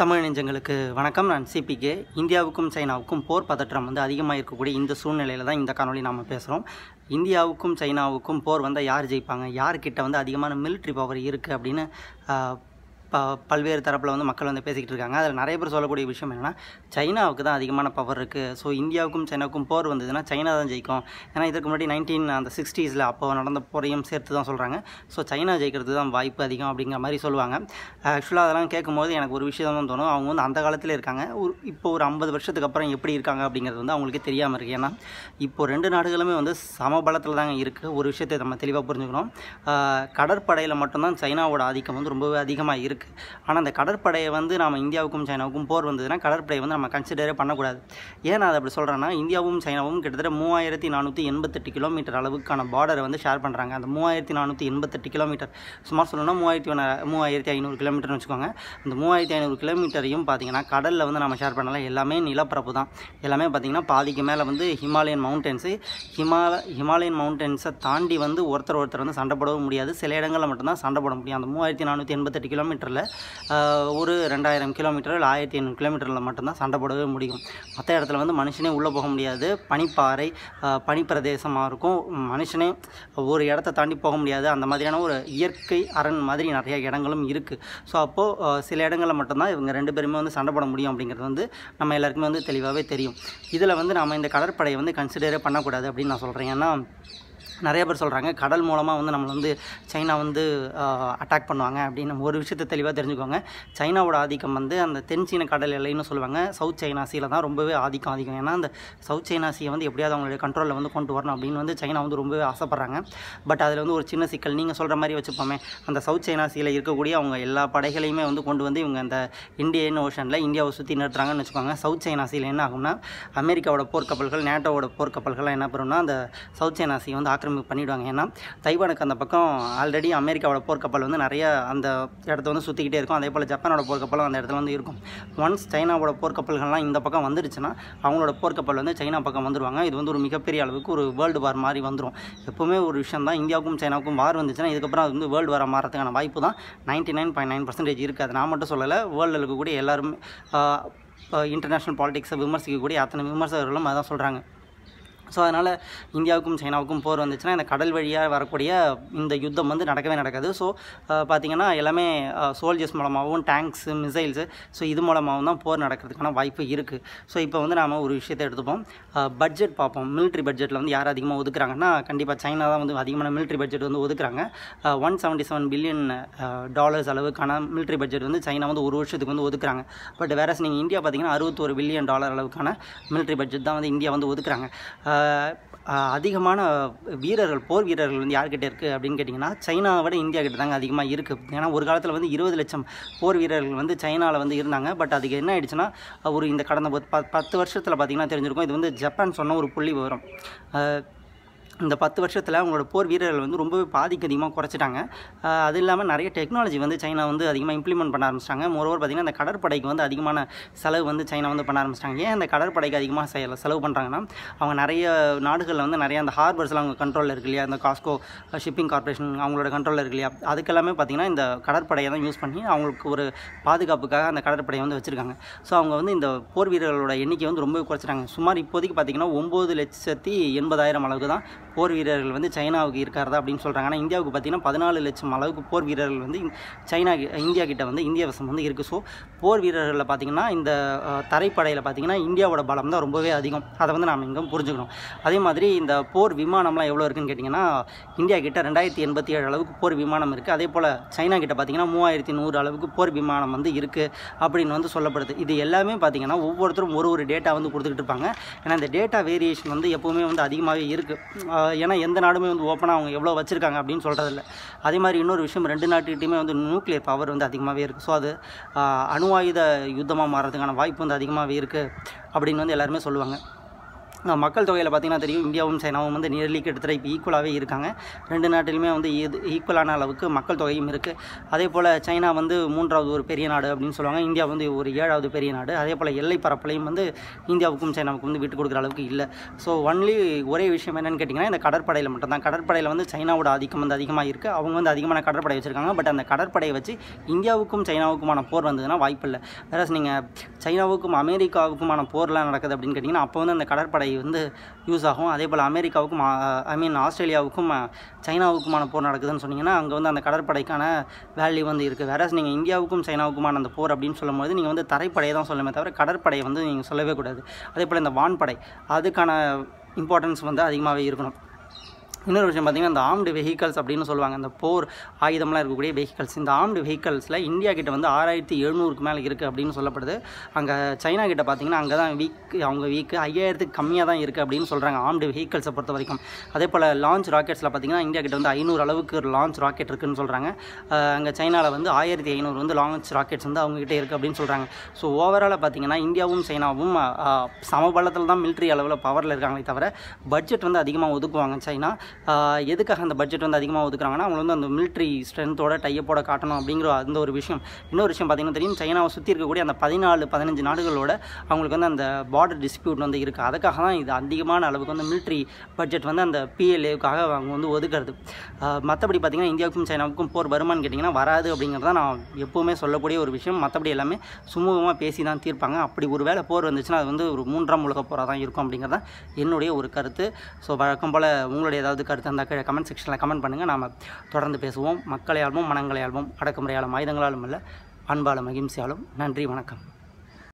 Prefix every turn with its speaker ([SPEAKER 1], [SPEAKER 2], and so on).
[SPEAKER 1] தமிழ் நெஞ்சங்களுக்கு வணக்கம் நான் சிபிகே இந்தியாவுக்கும் சைனாவுக்கும் போர் பதற்றம் வந்து அதிகமாக இருக்கக்கூடிய இந்த சூழ்நிலையில் தான் இந்த காணொலி நாம் பேசுகிறோம் இந்தியாவுக்கும் சைனாவுக்கும் போர் வந்தால் யார் ஜெயிப்பாங்க யார்கிட்ட வந்து அதிகமான மிலிட்ரி பவர் இருக்குது அப்படின்னு இப்போ பல்வேறு தரப்பில் வந்து மக்கள் வந்து பேசிக்கிட்டு இருக்காங்க அதில் நிறைய பேர் சொல்லக்கூடிய விஷயம் என்னென்னா சைனாவுக்கு தான் அதிகமான பவர் இருக்குது ஸோ இந்தியாவுக்கும் சைனாவுக்கும் போர் வந்ததுன்னா சைனா தான் ஜெயிக்கும் ஏன்னா இதுக்கு முன்னாடி நைன்டீன் அந்த சிக்ஸ்டீஸில் அப்போ நடந்த போரையும் சேர்த்து தான் சொல்கிறாங்க ஸோ சைனா ஜெயிக்கிறது தான் வாய்ப்பு அதிகம் அப்படிங்கிற மாதிரி சொல்லுவாங்க ஆக்சுவலாக அதெல்லாம் கேட்கும்போது எனக்கு ஒரு விஷயம் தான் தோணும் அவங்க வந்து அந்த காலத்தில் இருக்காங்க ஒரு இப்போ ஒரு ஐம்பது வருஷத்துக்கு அப்புறம் எப்படி இருக்காங்க அப்படிங்கிறது வந்து அவங்களுக்கு தெரியாமல் இருக்குது ஏன்னா இப்போ ரெண்டு நாடுகளுமே வந்து சமபலத்தில் தாங்க இருக்குது ஒரு விஷயத்தை நம்ம தெளிவாக புரிஞ்சுக்கணும் கடற்படையில் மட்டும்தான் சைனாவோட ஆதிக்கம் வந்து ரொம்பவே அதிகமாக இருக்குது இருக்கு ஆனால் அந்த கடற்படையை வந்து நம்ம இந்தியாவுக்கும் சைனாவுக்கும் போர் வந்ததுன்னா கடற்படையை வந்து நம்ம கன்சிடரே பண்ணக்கூடாது ஏன் நான் அப்படி சொல்கிறேன்னா இந்தியாவும் சைனாவும் கிட்டத்தட்ட மூவாயிரத்தி நானூற்றி எண்பத்தெட்டு கிலோமீட்டர் அளவுக்கான பார்டரை வந்து ஷேர் பண்ணுறாங்க அந்த மூவாயிரத்தி நானூற்றி எண்பத்தெட்டு கிலோமீட்டர் சும்மா சொல்லணும்னா மூவாயிரத்தி மூவாயிரத்தி ஐநூறு கிலோமீட்டர்னு வச்சுக்கோங்க அந்த மூவாயிரத்தி ஐநூறு கிலோமீட்டரையும் பார்த்தீங்கன்னா கடலில் வந்து நம்ம ஷேர் பண்ணலாம் எல்லாமே நிலப்பரப்பு தான் எல்லாமே பார்த்திங்கன்னா பாதிக்கு மேலே வந்து ஹிமாலயன் மவுண்டன்ஸு ஹிமால ஹிமாலயன் மவுண்டன்ஸை தாண்டி வந்து ஒருத்தர் ஒருத்தர் வந்து சண்டை போடவும் முடியாது சில இடங்களில் மட்டும்தான் சண்டை போட முடியும் அந்த மூவாயிரத்தி நானூற்றி எண்பத்தெட்டு கிலோமீட்டர் கிலோமீட்டரில் ஒரு ரெண்டாயிரம் கிலோமீட்டர் இல்லை ஆயிரத்தி ஐநூறு கிலோமீட்டரில் மட்டும்தான் சண்டை போடவே முடியும் மற்ற இடத்துல வந்து மனுஷனே உள்ளே போக முடியாது பனிப்பாறை பனிப்பிரதேசமாக இருக்கும் மனுஷனே ஒரு இடத்த தாண்டி போக முடியாது அந்த மாதிரியான ஒரு இயற்கை அரண் மாதிரி நிறைய இடங்களும் இருக்குது ஸோ அப்போது சில இடங்களில் மட்டும்தான் இவங்க ரெண்டு பேருமே வந்து சண்டை போட முடியும் அப்படிங்கிறது வந்து நம்ம எல்லாருக்குமே வந்து தெளிவாகவே தெரியும் இதில் வந்து நம்ம இந்த கடற்படையை வந்து கன்சிடரே பண்ணக்கூடாது அப்படின்னு நான் சொல்கிறேன் ஏன்னா நிறைய பேர் சொல்கிறாங்க கடல் மூலமாக வந்து நம்மளை வந்து சைனா வந்து அட்டாக் பண்ணுவாங்க அப்படின்னு ஒரு விஷயத்தை தெளிவாக தெரிஞ்சுக்கோங்க சைனாவோட ஆதிக்கம் வந்து அந்த தென் சீன கடல் எல்லைன்னு சொல்லுவாங்க சவுத் சைனா சீல தான் ரொம்பவே ஆதிக்கம் அதிகம் ஏன்னா அந்த சவுத் சைனா சீயை வந்து எப்படியாவது அவங்களுடைய கண்ட்ரோலில் வந்து கொண்டு வரணும் அப்படின்னு வந்து சைனா வந்து ரொம்பவே ஆசைப்பட்றாங்க பட் அதில் வந்து ஒரு சின்ன சிக்கல் நீங்கள் சொல்கிற மாதிரி வச்சுப்போமே அந்த சவுத் சைனா சீல இருக்கக்கூடிய அவங்க எல்லா படைகளையுமே வந்து கொண்டு வந்து இவங்க அந்த இந்தியன் ஓஷனில் இந்தியாவை சுற்றி நிறுத்துறாங்கன்னு வச்சுக்கோங்க சவுத் சைனா சீல என்ன ஆகும்னா அமெரிக்காவோட போர்க்கப்பல்கள் நேட்டோவோட போர்க்கப்பல்கள்லாம் என்ன பண்ணணும்னா அந்த சவுத் சைனா சீ வந்து ஆக்கிரமி ஆக்கிரமிப்பு பண்ணிவிடுவாங்க ஏன்னா தைவானுக்கு அந்த பக்கம் ஆல்ரெடி அமெரிக்காவோட போர்க்கப்பல் வந்து நிறைய அந்த இடத்த வந்து சுற்றிக்கிட்டே இருக்கும் அதே போல் ஜப்பானோட போர்க்கப்பலும் அந்த இடத்துல வந்து இருக்கும் ஒன்ஸ் சைனாவோட போர்க்கப்பல்கள்லாம் இந்த பக்கம் வந்துருச்சுன்னா அவங்களோட போர்க்கப்பல் வந்து சைனா பக்கம் வந்துடுவாங்க இது வந்து ஒரு மிகப்பெரிய அளவுக்கு ஒரு வேர்ல்டு வார் மாதிரி வந்துடும் எப்போவுமே ஒரு விஷயம் தான் இந்தியாவுக்கும் சைனாவுக்கும் வார் வந்துச்சுன்னா இதுக்கப்புறம் அது வந்து வேர்ல்டு வார மாறதுக்கான வாய்ப்பு தான் ninety nine point nine percentage இருக்காது நான் மட்டும் சொல்லலை வேர்ல்டில் இருக்கக்கூடிய எல்லாருமே இன்டர்நேஷ்னல் பாலிடிக்ஸை விமர்சிக்கக்கூடிய அத்தனை விமர்சகர்களும் அதான் சொல்கிறாங்க ஸோ அதனால் இந்தியாவுக்கும் சைனாவுக்கும் போர் வந்துச்சுன்னா இந்த கடல் வழியாக வரக்கூடிய இந்த யுத்தம் வந்து நடக்கவே நடக்காது ஸோ பார்த்திங்கன்னா எல்லாமே சோல்ஜர்ஸ் மூலமாகவும் டேங்க்ஸு மிசைல்ஸு ஸோ இது மூலமாகவும் தான் போர் நடக்கிறதுக்கான வாய்ப்பு இருக்குது ஸோ இப்போ வந்து நாம் ஒரு விஷயத்தை எடுத்துப்போம் பட்ஜெட் பார்ப்போம் மிலிட்ரி பட்ஜெட்டில் வந்து யார் அதிகமாக ஒதுக்குறாங்கன்னா கண்டிப்பாக சைனா தான் வந்து அதிகமான மிலிட்ரி பட்ஜெட் வந்து ஒதுக்குறாங்க one seventy seven billion dollars அளவுக்கான மிலிட்ரி பட்ஜெட் வந்து சைனா வந்து ஒரு வருஷத்துக்கு வந்து ஒதுக்குறாங்க பட் வேறு நீங்கள் இந்தியா பார்த்திங்கன்னா அறுபத்தோரு பில்லியன் டாலர் அளவுக்கான மிலிட்ரி பட்ஜெட் தான் வந்து இந்தியா வந்து ஒதுக்குறாங்க அதிகமான வீரர்கள் போர் வீரர்கள் வந்து யார்கிட்ட இருக்குது அப்படின்னு கேட்டிங்கன்னா சைனாவை விட இந்தியா கிட்ட தாங்க அதிகமாக இருக்குது ஏன்னா ஒரு காலத்தில் வந்து இருபது லட்சம் போர் வீரர்கள் வந்து சைனாவில் வந்து இருந்தாங்க பட் அதுக்கு என்ன ஆயிடுச்சுன்னா ஒரு இந்த கடந்த பத்து வருஷத்தில் பார்த்திங்கன்னா தெரிஞ்சிருக்கும் இது வந்து ஜப்பான் சொன்ன ஒரு புள்ளி விவரம் இந்த பத்து வருஷத்தில் அவங்களோட போர் வீரர்கள் வந்து ரொம்பவே பாதிக்கு அதிகமாக குறைச்சிட்டாங்க அது இல்லாமல் நிறைய டெக்னாலஜி வந்து சைனா வந்து அதிகமாக இம்ப்ளிமெண்ட் பண்ண ஆரம்பிச்சிட்டாங்க மோரோவர் பார்த்திங்கன்னா அந்த கடற்படைக்கு வந்து அதிகமான செலவு வந்து சைனா வந்து பண்ண ஆரம்பிச்சிட்டாங்க ஏன் அந்த கடற்படைக்கு அதிகமாக செலவு பண்ணுறாங்கன்னா அவங்க நிறைய நாடுகளில் வந்து நிறைய அந்த ஹார்பர்ஸ்லாம் அவங்க கண்ட்ரோலில் இருக்கு இல்லையா இந்த காஸ்கோ ஷிப்பிங் கார்பரேஷன் அவங்களோட கண்ட்ரோலில் இருக்கு இல்லையா அதுக்கெல்லாமே பார்த்திங்கன்னா இந்த கடற்படையை தான் யூஸ் பண்ணி அவங்களுக்கு ஒரு பாதுகாப்புக்காக அந்த கடற்படையை வந்து வச்சுருக்காங்க ஸோ அவங்க வந்து இந்த போர் வீரர்களோட எண்ணிக்கை வந்து ரொம்ப குறைச்சிட்டாங்க சுமார் இப்போதைக்கு பார்த்திங்கன்னா ஒம்பது லட்சத்தி எண்பதாயிரம் அளவுக்கு தான் போர் வீரர்கள் வந்து சைனாவுக்கு இருக்காரதா அப்படின்னு சொல்கிறாங்க ஆனால் இந்தியாவுக்கு பார்த்தீங்கன்னா பதினாலு லட்சம் அளவுக்கு போர் வீரர்கள் வந்து சைனா இந்தியா கிட்ட வந்து இந்திய வசம் வந்து இருக்குது ஸோ போர் வீரர்களில் பார்த்திங்கன்னா இந்த தரைப்படையில் பார்த்திங்கன்னா இந்தியாவோட பலம் தான் ரொம்பவே அதிகம் அதை வந்து நாம் இங்கே புரிஞ்சுக்கணும் அதே மாதிரி இந்த போர் விமானம்லாம் எவ்வளோ இருக்குன்னு கேட்டிங்கன்னா இந்தியா கிட்ட ரெண்டாயிரத்தி எண்பத்தி ஏழு அளவுக்கு போர் விமானம் இருக்குது அதே போல் சைனா கிட்ட பார்த்திங்கன்னா மூவாயிரத்தி நூறு அளவுக்கு போர் விமானம் வந்து இருக்குது அப்படின்னு வந்து சொல்லப்படுது இது எல்லாமே பார்த்திங்கன்னா ஒவ்வொருத்தரும் ஒரு ஒரு டேட்டா வந்து கொடுத்துக்கிட்டு இருப்பாங்க ஏன்னா இந்த டேட்டா வேரியேஷன் வந்து எப்போவுமே வந்து அதிகமாகவே இருக்குது ஏன்னா எந்த நாடுமே வந்து ஓப்பனாக அவங்க எவ்வளோ வச்சுருக்காங்க அப்படின்னு சொல்கிறதில்ல அதே மாதிரி இன்னொரு விஷயம் ரெண்டு நாட்டுக்கிட்டையுமே வந்து நியூக்ளியர் பவர் வந்து அதிகமாகவே இருக்குது ஸோ அது அணுவாயுத யுத்தமாக மாறதுக்கான வாய்ப்பு வந்து அதிகமாகவே இருக்குது அப்படின்னு வந்து எல்லாருமே சொல்லுவாங்க மக்கள் தொகையில் பார்த்திங்கன்னா தெரியும் இந்தியாவும் சைனாவும் வந்து நியர்லி கிட்டத்தட்ட இப்போ ஈக்குவலாகவே இருக்காங்க ரெண்டு நாட்டிலுமே வந்து இது ஈக்குவலான அளவுக்கு மக்கள் தொகையும் இருக்குது அதே போல் சைனா வந்து மூன்றாவது ஒரு பெரிய நாடு அப்படின்னு சொல்லுவாங்க இந்தியா வந்து ஒரு ஏழாவது பெரிய நாடு அதே போல் எல்லை பரப்புலையும் வந்து இந்தியாவுக்கும் சைனாவுக்கும் வந்து விட்டு கொடுக்குற அளவுக்கு இல்லை ஸோ ஒன்லி ஒரே விஷயம் என்னென்னு கேட்டிங்கன்னா இந்த கடற்படையில் மட்டும்தான் கடற்படையில் வந்து சைனாவோட அதிகம் வந்து அதிகமாக இருக்குது அவங்க வந்து அதிகமான கடற்படை வச்சுருக்காங்க பட் அந்த கடற்படையை வச்சு இந்தியாவுக்கும் சைனாவுக்குமான போர் வந்ததுன்னா வாய்ப்பில்லை வேற நீங்கள் சைனாவுக்கும் அமெரிக்காவுக்குமான போர்லாம் நடக்குது அப்படின்னு கேட்டிங்கன்னா அப்போ வந்து அந்த கடற்படை வந்து யூஸ் ஆகும் அதே போல் அமெரிக்காவுக்கும் ஐ மீன் ஆஸ்திரேலியாவுக்கும் சைனாவுக்குமான போர் நடக்குதுன்னு சொன்னிங்கன்னா அங்கே வந்து அந்த கடற்படைக்கான வேல்யூ வந்து இருக்குது வேறஸ் நீங்கள் இந்தியாவுக்கும் சைனாவுக்குமான அந்த போர் அப்படின்னு சொல்லும்போது நீங்கள் வந்து தரைப்படையை தான் சொல்லணுமே தவிர கடற்படையை வந்து நீங்கள் சொல்லவே கூடாது அதே போல் இந்த வான்படை அதுக்கான இம்பார்ட்டன்ஸ் வந்து அதிகமாகவே இருக்கணும் இன்னொரு விஷயம் பார்த்திங்கன்னா இந்த ஆம்டு வெஹிக்கல்ஸ் அப்படின்னு சொல்லுவாங்க இந்த போர் ஆயுதம்லாம் இருக்கக்கூடிய வெஹிக்கல்ஸ் இந்த ஆம்டு வெஹிக்கல்ஸில் இந்தியா கிட்ட வந்து ஆறாயிரத்தி எழுநூறுக்கு மேலே இருக்குது அப்படின்னு சொல்லப்படுது அங்கே சைனா கிட்ட பார்த்திங்கன்னா அங்கே தான் வீக் அவங்க வீக்கு ஐயாயிரத்துக்கு கம்மியாக தான் இருக்குது அப்படின்னு சொல்கிறாங்க ஆம்டு வெஹிக்கல்ஸை பொறுத்த வரைக்கும் அதே போல் லான்ச் ராக்கெட்ஸில் பார்த்திங்கன்னா இந்தியா கிட்ட வந்து ஐநூறு அளவுக்கு லான்ச் ராக்கெட் இருக்குதுன்னு சொல்கிறாங்க அங்கே சைனாவில் வந்து ஆயிரத்தி ஐநூறு வந்து லான்ச் ராக்கெட்ஸ் வந்து அவங்ககிட்ட இருக்குது அப்படின்னு சொல்கிறாங்க ஸோ ஓவராலாக பார்த்திங்கன்னா இந்தியாவும் சைனாவும் சமபலத்தில் தான் மிலிட்ரி அளவில் பவரில் இருக்காங்களே தவிர பட்ஜெட் வந்து அதிகமாக ஒதுக்குவாங்க சைனா எதுக்காக அந்த பட்ஜெட் வந்து அதிகமாக ஒதுக்குறாங்கன்னா அவங்க வந்து அந்த மிலிட்ரி ஸ்ட்ரென்த்தோட டையப்போட காட்டணும் அப்படிங்கிற அந்த ஒரு விஷயம் இன்னொரு விஷயம் பார்த்திங்கன்னா தெரியும் சைனாவை சுற்றி இருக்கக்கூடிய அந்த பதினாலு பதினஞ்சு நாடுகளோட அவங்களுக்கு வந்து அந்த பார்டர் டிஸ்பியூட் வந்து இருக்குது அதுக்காக தான் இது அதிகமான அளவுக்கு வந்து மிலிட்ரி பட்ஜெட் வந்து அந்த பிஎல்ஏவுக்காக அவங்க வந்து ஒதுக்கிறது மற்றபடி பார்த்திங்கன்னா இந்தியாவுக்கும் சைனாவுக்கும் போர் வருமானு கேட்டிங்கன்னா வராது அப்படிங்கிறத நான் எப்போவுமே சொல்லக்கூடிய ஒரு விஷயம் மற்றபடி எல்லாமே சுமூகமாக பேசி தான் தீர்ப்பாங்க அப்படி ஒரு வேளை போர் வந்துச்சுன்னா அது வந்து ஒரு மூன்றாம் உலக போராக தான் இருக்கும் அப்படிங்கிறதான் என்னுடைய ஒரு கருத்து ஸோ வழக்கம் போல் உங்களுடைய ஏதாவது உங்களது கருத்து அந்த கமெண்ட் செக்ஷனில் கமெண்ட் பண்ணுங்கள் நாம் தொடர்ந்து பேசுவோம் மக்களையாலும் மனங்களையாலும் அடக்குமுறையாலும் ஆயுதங்களாலும் இல்லை அன்பாலும் அகிம்சையாலும் நன்றி வணக்கம்